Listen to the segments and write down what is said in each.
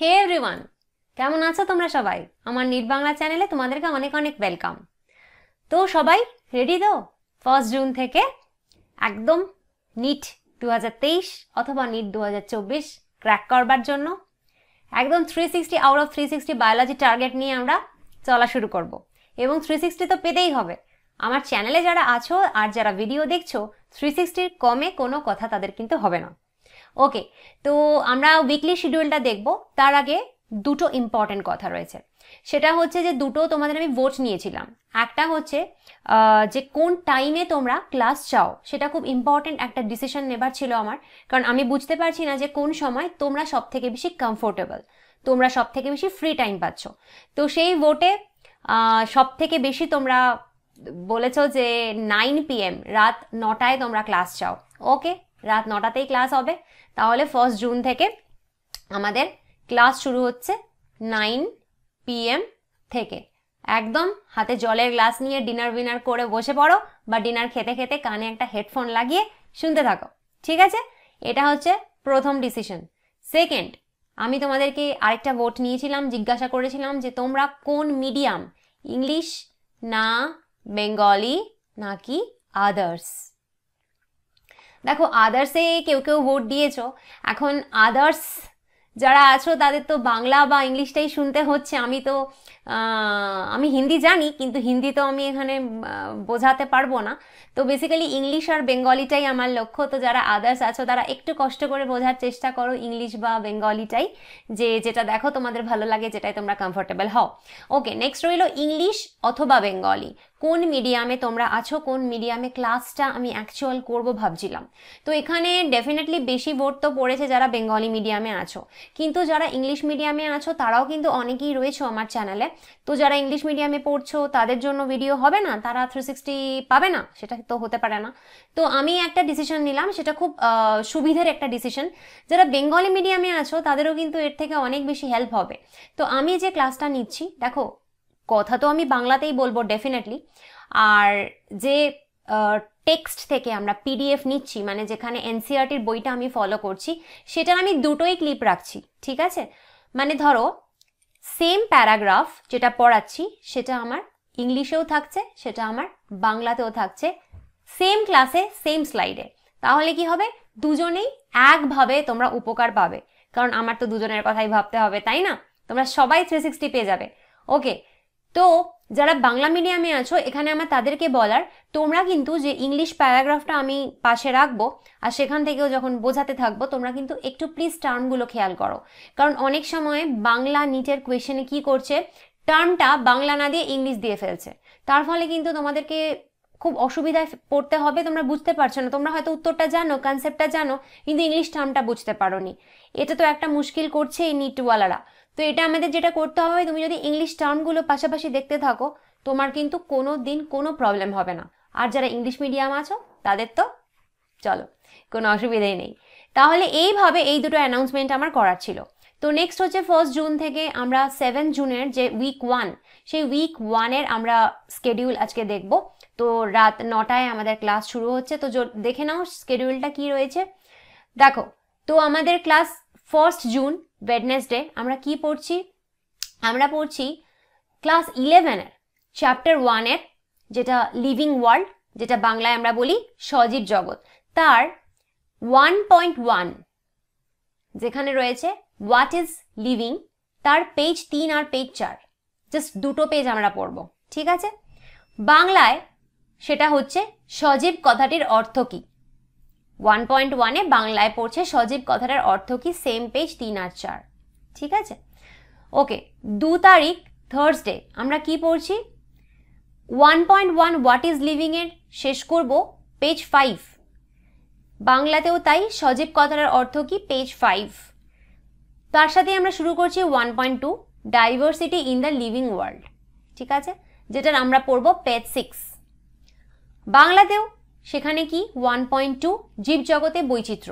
হে everyone কেমন আছো তোমরা সবাই আমার নিট বাংলা চ্যানেলে তোমাদেরকে অনেক অনেক ওয়েলকাম তো সবাই রেডি তো ফার্স্ট জুন থেকে একদম নিট দু অথবা নিট দু ক্র্যাক করবার জন্য একদম three sixty out of three sixty biology target নিয়ে আমরা চলা শুরু করব এবং থ্রি সিক্সটি তো পেতেই হবে আমার চ্যানেলে যারা আছো আর যারা ভিডিও দেখছো থ্রি সিক্সটির কমে কোনো কথা তাদের কিন্তু হবে না ওকে তো আমরা উইকলি শিডিউলটা দেখব তার আগে দুটো ইম্পর্টেন্ট কথা রয়েছে সেটা হচ্ছে যে দুটো তোমাদের আমি ভোট নিয়েছিলাম একটা হচ্ছে যে কোন টাইমে তোমরা ক্লাস চাও সেটা খুব ইম্পর্টেন্ট একটা ডিসিশন নেবার ছিল আমার কারণ আমি বুঝতে পারছি না যে কোন সময় তোমরা সব থেকে বেশি কমফোর্টেবল তোমরা সব থেকে বেশি ফ্রি টাইম পাচ্ছ তো সেই ভোটে সব থেকে বেশি তোমরা বলেছ যে নাইন পিএম রাত নটায় তোমরা ক্লাস চাও ওকে রাত নটাতেই ক্লাস হবে তাহলে ফার্স্ট জুন থেকে আমাদের ক্লাস শুরু হচ্ছে নাইন পিএম থেকে একদম হাতে জলের গ্লাস নিয়ে ডিনার উইনার করে বসে পড়ো বা ডিনার খেতে খেতে কানে একটা হেডফোন লাগিয়ে শুনতে থাকো ঠিক আছে এটা হচ্ছে প্রথম ডিসিশন সেকেন্ড আমি তোমাদেরকে আরেকটা ভোট নিয়েছিলাম জিজ্ঞাসা করেছিলাম যে তোমরা কোন মিডিয়াম ইংলিশ না বেঙ্গলি নাকি আদার্স দেখো আদার্সে কেউ কেউ ভোট দিয়েছ এখন আদার্স যারা আছো তাদের তো বাংলা বা ইংলিশটাই শুনতে হচ্ছে আমি তো আমি হিন্দি জানি কিন্তু হিন্দি তো আমি এখানে বোঝাতে পারবো না তো বেসিক্যালি ইংলিশ আর বেঙ্গলিটাই আমার লক্ষ্য তো যারা আদার্স আছো তারা একটু কষ্ট করে বোঝার চেষ্টা করো ইংলিশ বা বেঙ্গলিটাই যে যেটা দেখো তোমাদের ভালো লাগে যেটাই তোমরা কমফোর্টেবল হও ওকে নেক্সট রইল ইংলিশ অথবা বেঙ্গলি কোন মিডিয়ামে তোমরা আছো কোন মিডিয়ামে ক্লাসটা আমি অ্যাকচুয়াল করব ভাবছিলাম তো এখানে ডেফিনেটলি বেশি ভোট তো পড়েছে যারা বেঙ্গলি মিডিয়ামে আছো কিন্তু যারা ইংলিশ মিডিয়ামে আছো তারাও কিন্তু অনেকেই রয়েছে আমার চ্যানেলে তো যারা ইংলিশ মিডিয়ামে পড়ছো তাদের জন্য ভিডিও হবে না তারা থ্রি সিক্সটি পাবে না সেটা তো হতে পারে না তো আমি একটা ডিসিশন নিলাম সেটা খুব সুবিধার একটা ডিসিশন যারা বেঙ্গলি মিডিয়ামে আছো তাদেরও কিন্তু এর থেকে অনেক বেশি হেল্প হবে তো আমি যে ক্লাসটা নিচ্ছি দেখো কথা তো আমি বাংলাতেই বলবো ডেফিনেটলি আর যে টেক্সট থেকে আমরা পিডিএফ নিচ্ছি মানে যেখানে এনসিআরটির e বইটা আমি ফলো করছি সেটার আমি দুটোই ক্লিপ রাখছি ঠিক আছে মানে ধরো সেম প্যারাগ্রাফ যেটা পড়াচ্ছি সেটা আমার ইংলিশেও থাকছে সেটা আমার বাংলাতেও থাকছে সেম ক্লাসে সেম স্লাইডে তাহলে কি হবে দুজনেই একভাবে তোমরা উপকার পাবে কারণ আমার তো দুজনের কথাই ভাবতে হবে তাই না তোমরা সবাই থ্রি সিক্সটি পেয়ে যাবে ওকে তো যারা বাংলা মিডিয়ামে আছো এখানে আমার তাদেরকে বলার তোমরা কিন্তু যে ইংলিশ প্যারাগ্রাফটা আমি পাশে রাখবো আর সেখান থেকেও যখন বোঝাতে থাকবো তোমরা কিন্তু একটু প্লিজ টার্মগুলো খেয়াল করো কারণ অনেক সময় বাংলা নিটের কোয়েশনে কি করছে টার্মটা বাংলা না দিয়ে ইংলিশ দিয়ে ফেলছে তার ফলে কিন্তু তোমাদেরকে খুব অসুবিধায় পড়তে হবে তোমরা বুঝতে পারছো না তোমরা হয়তো উত্তরটা জানো কনসেপ্টটা জানো কিন্তু ইংলিশ টার্মটা বুঝতে পারো এটা তো একটা মুশকিল করছে এই নিটওয়ালারা তো এটা আমাদের যেটা করতে হবে তুমি যদি ইংলিশ টার্মগুলো পাশাপাশি দেখতে থাকো তোমার কিন্তু কোনো দিন কোনো প্রবলেম হবে না আর যারা ইংলিশ মিডিয়াম আছো তাদের তো চলো কোনো অসুবিধাই নেই তাহলে এইভাবে এই দুটো অ্যানাউন্সমেন্ট আমার করার ছিল তো নেক্সট হচ্ছে ফার্স্ট জুন থেকে আমরা সেভেন জুনের যে উইক ওয়ান সেই উইক ওয়ানের আমরা স্কেডিউল আজকে দেখব তো রাত নটায় আমাদের ক্লাস শুরু হচ্ছে তো দেখে নাও স্কেডিউলটা কি রয়েছে দেখো তো আমাদের ক্লাস ফার্স্ট জুন ওয়েডনেসডে আমরা কি পড়ছি আমরা পড়ছি ক্লাস ইলেভেনের চ্যাপ্টার ওয়ানের যেটা লিভিং ওয়ার্ল্ড যেটা বাংলায় আমরা বলি সজীব জগৎ তার ওয়ান পয়েন্ট ওয়ান যেখানে রয়েছে হোয়াট ইজ লিভিং তার পেজ তিন আর পেজ চার জাস্ট দুটো পেজ আমরা পড়ব ঠিক আছে বাংলায় সেটা হচ্ছে সজীব কথাটির অর্থ কী ওয়ান পয়েন্ট ওয়ানে বাংলায় পড়ছে সজীব কথাটার অর্থ কি সেম পেজ তিন আর চার ঠিক আছে ওকে দু তারিখ থার্সডে আমরা কি পড়ছি one point one what is লিভিংয়ের শেষ করব পেজ ফাইভ বাংলাতেও তাই সজীব কথাটার অর্থ কি পেজ ফাইভ তার সাথে আমরা শুরু করছি one point two diversity in the living world ঠিক আছে যেটার আমরা পড়ব পেজ সিক্স বাংলাতেও সেখানে কি ওয়ান পয়েন্ট টু জগতে বৈচিত্র্য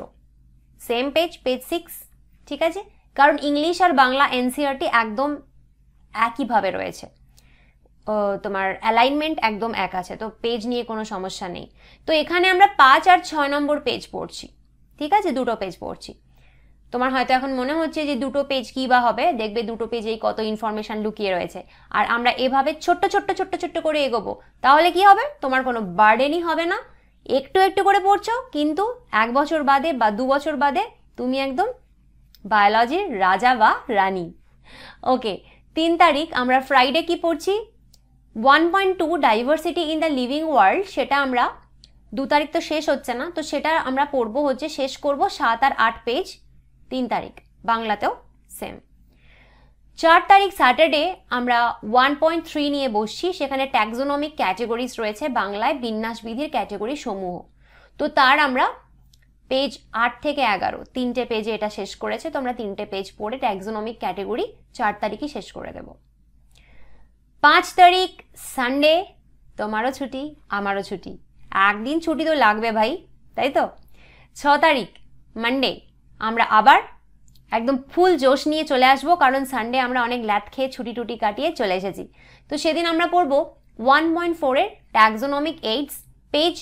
সেম পেজ পেজ সিক্স ঠিক আছে কারণ ইংলিশ আর বাংলা এনসিআরটি e একদম একইভাবে রয়েছে তোমার অ্যালাইনমেন্ট একদম এক আছে তো পেজ নিয়ে কোনো সমস্যা নেই তো এখানে আমরা পাঁচ আর ছয় নম্বর পেজ পড়ছি ঠিক আছে দুটো পেজ পড়ছি তোমার হয়তো এখন মনে হচ্ছে যে দুটো পেজ কী বা হবে দেখবে দুটো পেজেই কত ইনফরমেশান লুকিয়ে রয়েছে আর আমরা এভাবে ছোট্ট ছোট্ট ছোট্ট ছোট্ট করে এগোবো তাহলে কি হবে তোমার কোনো বার্ডেনই হবে না একটু একটু করে পড়ছো কিন্তু এক বছর বাদে বা দু বছর বাদে তুমি একদম বায়োলজির রাজা বা রানী ওকে তিন তারিখ আমরা ফ্রাইডে কি পড়ছি one point two diversity in the living world সেটা আমরা দু তারিখ তো শেষ হচ্ছে না তো সেটা আমরা পড়বো হচ্ছে শেষ করব সাত আর আট পেজ তিন তারিখ বাংলাতেও সেম চার তারিখ স্যাটারডে আমরা ওয়ান পয়েন্ট থ্রি নিয়ে বসছি সেখানে ট্যাক্সোনমিক ক্যাটেগরিজ রয়েছে বাংলায় বিন্যাসবিধির ক্যাটেগরি সমূহ তো তার আমরা পেজ আট থেকে এগারো তিনটে পেজে এটা শেষ করেছে তো আমরা তিনটে পেজ পড়ে ট্যাক্সোনমিক ক্যাটেগরি চার তারিখই শেষ করে দেব পাঁচ তারিখ সানডে তোমারও ছুটি আমারও ছুটি একদিন ছুটি তো লাগবে ভাই তাই তো ছ তারিখ মানডে আমরা আবার একদম ফুল জোশ নিয়ে চলে আসবো কারণ সানডে আমরা অনেক ল্যাথ খেয়ে ছুটি টুটি কাটিয়ে চলে এসেছি তো সেদিন আমরা পড়বো ওয়ান পয়েন্ট ফোরের ট্যাক্সোনমিক এইডস পেজ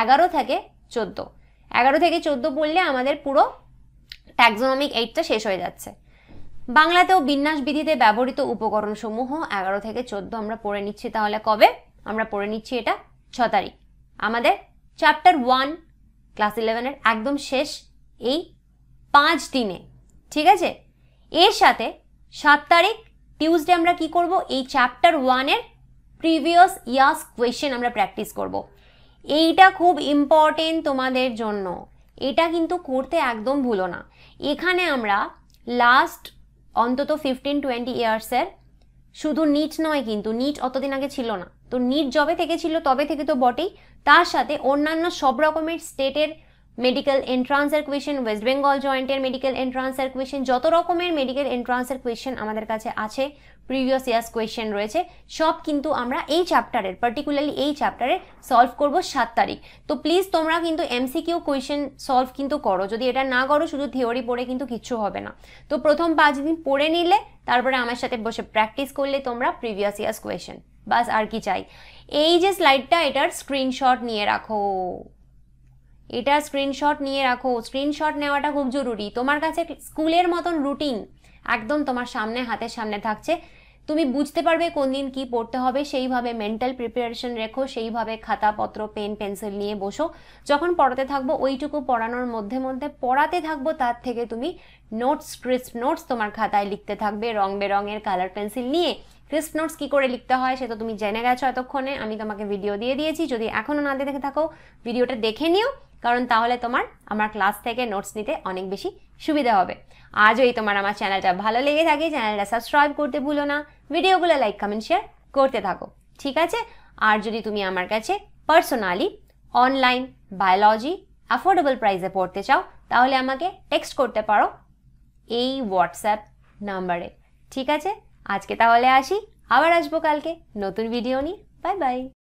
এগারো থেকে চোদ্দ এগারো থেকে চোদ্দ পড়লে আমাদের পুরো ট্যাক্সোনমিক এইডটা শেষ হয়ে যাচ্ছে বাংলাতেও বিন্যাস বিধিতে ব্যবহৃত উপকরণ সমূহ এগারো থেকে চোদ্দ আমরা পড়ে নিচ্ছি তাহলে কবে আমরা পড়ে নিচ্ছি এটা ছ তারিখ আমাদের চ্যাপ্টার ওয়ান ক্লাস ইলেভেনের একদম শেষ এই পাঁচ দিনে ঠিক আছে এর সাথে সাত তারিখ টিউসডে আমরা কি করব এই চ্যাপ্টার ওয়ানের প্রিভিয়াস ইয়ার্স কোয়েশ্চেন আমরা প্র্যাকটিস করব। এইটা খুব ইম্পর্টেন্ট তোমাদের জন্য এটা কিন্তু করতে একদম ভুলো না এখানে আমরা লাস্ট অন্তত ফিফটিন টোয়েন্টি ইয়ার্সের শুধু নিট নয় কিন্তু নিট অতদিন আগে ছিল না তো নিট জবে থেকে ছিল তবে থেকে তো বটেই তার সাথে অন্যান্য সব রকমের স্টেটের মেডিকেল এন্ট্রান্সের কোয়েশন ওয়েস্ট বেঙ্গল জয়েন্টের মেডিকেল এন্ট্রান্সের কোয়েশন যত রকমের মেডিকেল এন্ট্রান্সের কোয়েশন আমাদের কাছে আছে প্রিভিয়াস ইয়ার্স কোয়েশন রয়েছে সব কিন্তু আমরা এই চ্যাপ্টারের পার্টিকুলারলি এই চ্যাপ্টারে সলভ করব সাত তারিখ তো প্লিজ তোমরা কিন্তু এমসিকিউ কোয়েশন সলভ কিন্তু করো যদি এটা না করো শুধু থিওরি পড়ে কিন্তু কিচ্ছু হবে না তো প্রথম পাঁচ দিন পড়ে নিলে তারপরে আমার সাথে বসে প্র্যাকটিস করলে তোমরা প্রিভিয়াস ইয়ার্স কোয়েশন বাস আর কি চাই এই যে স্লাইডটা এটার স্ক্রিনশট নিয়ে রাখো এটা স্ক্রিনশট নিয়ে রাখো স্ক্রিনশট নেওয়াটা খুব জরুরি তোমার কাছে স্কুলের মতন রুটিন একদম তোমার সামনে হাতের সামনে থাকছে তুমি বুঝতে পারবে কোন দিন কী পড়তে হবে সেইভাবে মেন্টাল প্রিপারেশন রেখো সেইভাবে খাতাপত্র পেন পেন্সিল নিয়ে বসো যখন পড়াতে থাকবো ওইটুকু পড়ানোর মধ্যে মধ্যে পড়াতে থাকবো তার থেকে তুমি নোটস ক্রিস্প নোটস তোমার খাতায় লিখতে থাকবে রং বেরঙের কালার পেন্সিল নিয়ে ক্রিস্প নোটস কী করে লিখতে হয় সে তো তুমি জেনে গেছো এতক্ষণে আমি তোমাকে ভিডিও দিয়ে দিয়েছি যদি এখনও না দেখে থাকো ভিডিওটা দেখে নিও কারণ তাহলে তোমার আমার ক্লাস থেকে নোটস নিতে অনেক বেশি সুবিধা হবে আজই তোমার আমার চ্যানেলটা ভালো লেগে থাকে চ্যানেলটা সাবস্ক্রাইব করতে ভুলো না ভিডিওগুলো লাইক কমেন্ট শেয়ার করতে থাকো ঠিক আছে আর যদি তুমি আমার কাছে পার্সোনালি অনলাইন বায়োলজি অ্যাফোর্ডেবল প্রাইসে পড়তে চাও তাহলে আমাকে টেক্সট করতে পারো এই হোয়াটসঅ্যাপ নাম্বারে ঠিক আছে আজকে তাহলে আসি আবার আসবো কালকে নতুন ভিডিও নিয়ে বাই বাই